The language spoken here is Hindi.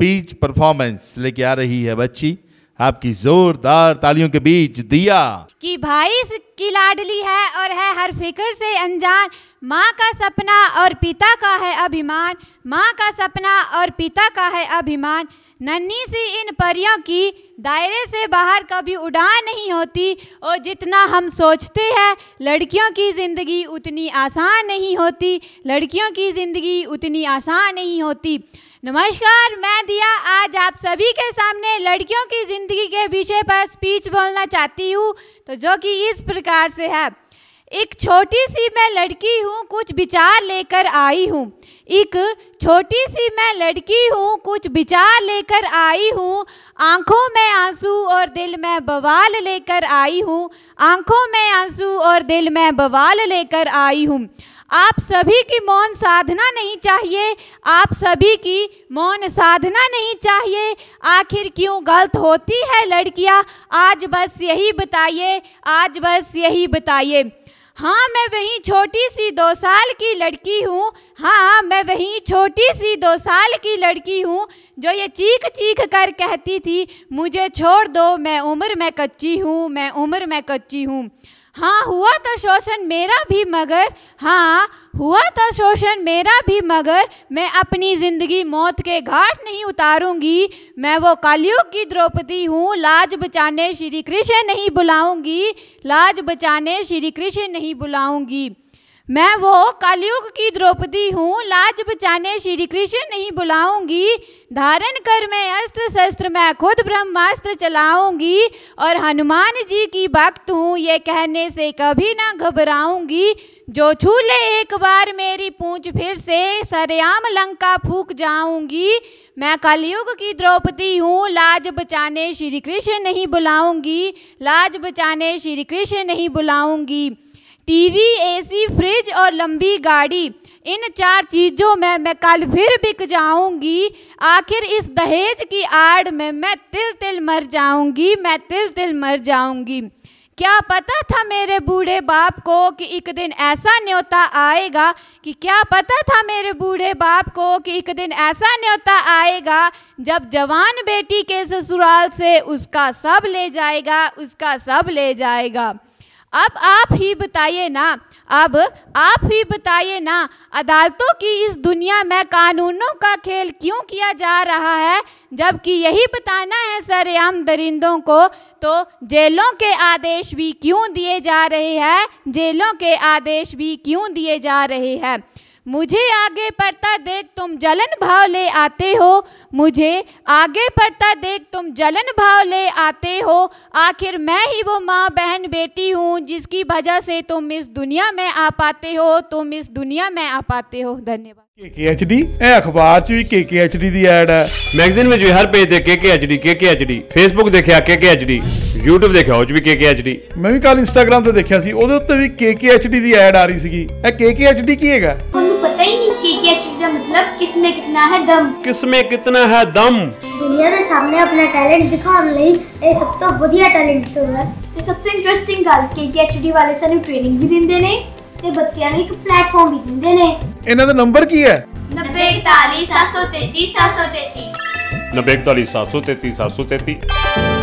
स्पीच परफॉर्मेंस लेके आ रही है बच्ची आपकी जोरदार तालियों के बीच दिया कि भाई की लाडली है और है हर फिक्र से अनजान माँ का सपना और पिता का है अभिमान माँ का सपना और पिता का है अभिमान नन्ही सी इन परियों की दायरे से बाहर कभी उड़ान नहीं होती और जितना हम सोचते हैं लड़कियों की ज़िंदगी उतनी आसान नहीं होती लड़कियों की ज़िंदगी उतनी आसान नहीं होती नमस्कार मैं दिया आज आप सभी के सामने लड़कियों की ज़िंदगी के विषय पर स्पीच बोलना चाहती हूँ तो जो कि इस प्रकार से है एक छोटी सी मैं लड़की हूँ कुछ विचार लेकर आई हूँ एक छोटी सी मैं लड़की हूँ कुछ विचार लेकर आई हूँ आँखों में आंसू और दिल में बवाल लेकर आई हूँ आँखों में आंसू और दिल में बवाल लेकर आई हूँ आप सभी की मौन साधना नहीं चाहिए आप सभी की मौन साधना नहीं चाहिए आखिर क्यों गलत होती है लड़कियां आज बस यही बताइए आज बस यही बताइए हाँ मैं वही छोटी सी दो साल की लड़की हूँ हाँ मैं वही छोटी सी दो साल की लड़की हूँ जो ये चीख चीख कर कहती थी मुझे छोड़ दो मैं उम्र में कच्ची हूँ मैं उम्र में कच्ची हूँ हाँ हुआ था शोषण मेरा भी मगर हाँ हुआ था शोषण मेरा भी मगर मैं अपनी ज़िंदगी मौत के घाट नहीं उतारूंगी मैं वो कालियों की द्रौपदी हूँ लाज बचाने श्री कृष्ण नहीं बुलाऊंगी लाज बचाने श्री कृष्ण नहीं बुलाऊंगी मैं वो कलयुग की द्रौपदी हूँ लाज बचाने श्री कृष्ण नहीं बुलाऊंगी धारण कर मैं अस्त्र शस्त्र मैं खुद ब्रह्मास्त्र चलाऊंगी और हनुमान जी की भक्त हूँ ये कहने से कभी ना घबराऊंगी जो छूले एक बार मेरी पूंछ फिर से सरेआम लंका फूक जाऊंगी मैं कलयुग की द्रौपदी हूँ लाज बचाने श्री कृष्ण नहीं बुलाऊंगी लाज बचाने श्री कृष्ण नहीं बुलाऊंगी टीवी एसी फ्रिज और लंबी गाड़ी इन चार चीज़ों में मैं कल फिर बिक जाऊंगी आखिर इस दहेज की आड़ में मैं तिल तिल मर जाऊंगी मैं तिल तिल मर जाऊंगी क्या पता था मेरे बूढ़े बाप को कि एक दिन ऐसा न्योता आएगा कि क्या पता था मेरे बूढ़े बाप को कि एक दिन ऐसा न्योता आएगा जब जवान बेटी के ससुराल से उसका सब ले जाएगा उसका सब ले जाएगा अब आप ही बताइए ना अब आप ही बताइए ना अदालतों की इस दुनिया में कानूनों का खेल क्यों किया जा रहा है जबकि यही बताना है सरेआम दरिंदों को तो जेलों के आदेश भी क्यों दिए जा रहे हैं जेलों के आदेश भी क्यों दिए जा रहे हैं मुझे आगे पढ़ता देख तुम जलन भाव ले आते हो मुझे आगे पढ़ता देख तुम जलन भाव ले आते हो आखिर मैं ही वो माँ बहन बेटी हूँ जिसकी वजह से तुम इस दुनिया में आ पाते हो तुम इस दुनिया में आ पाते हो धन्यवाद केकेएचडी ਇਹ ਅਖਬਾਰ 'ਚ ਵੀ KKHD ਦੀ ਐਡ ਹੈ ਮੈਗਜ਼ੀਨ ਵਿੱਚ ਵੀ ਹਰ ਪੇਜ ਤੇ KKHD KKHD Facebook ਦੇਖਿਆ KKHD YouTube ਦੇਖਿਆ ਉਹ 'ਚ ਵੀ KKHD ਮੈਂ ਵੀ ਕੱਲ Instagram ਤੇ ਦੇਖਿਆ ਸੀ ਉਹਦੇ ਉੱਤੇ ਵੀ KKHD ਦੀ ਐਡ ਆ ਰਹੀ ਸੀਗੀ ਇਹ KKHD ਕੀ ਹੈਗਾ का ਮਤਲਬ किस में ਹੈ ਦਮ ਕਿਸਮੇ किस ਹੈ ਦਮ ਦੁਨੀਆ ਦੇ ਸਾਹਮਣੇ ਆਪਣਾ ਟੈਲੈਂਟ ਦਿਖਾਉਣ ਲਈ ਇਹ ਸਭ ਤੋਂ ਵਧੀਆ ਟੈਲੈਂਟ ਸ਼ੋਅ ਹੈ ਤੇ ਸਭ ਤੋਂ ਇੰਟਰਸਟਿੰਗ ਗੱਲ ਕਿ ਕੇਕੇਐਚਡੀ ਵਾਲੇ ਸਾਨੂੰ ਟ੍ਰੇਨਿੰਗ ਵੀ ਦਿੰਦੇ ਨੇ ਤੇ ਬੱਚਿਆਂ ਨੂੰ ਇੱਕ ਪਲੇਟਫਾਰਮ ਵੀ ਦਿੰਦੇ ਨੇ ਇਹਨਾਂ ਦਾ ਨੰਬਰ ਕੀ ਹੈ 9041733733 9041733733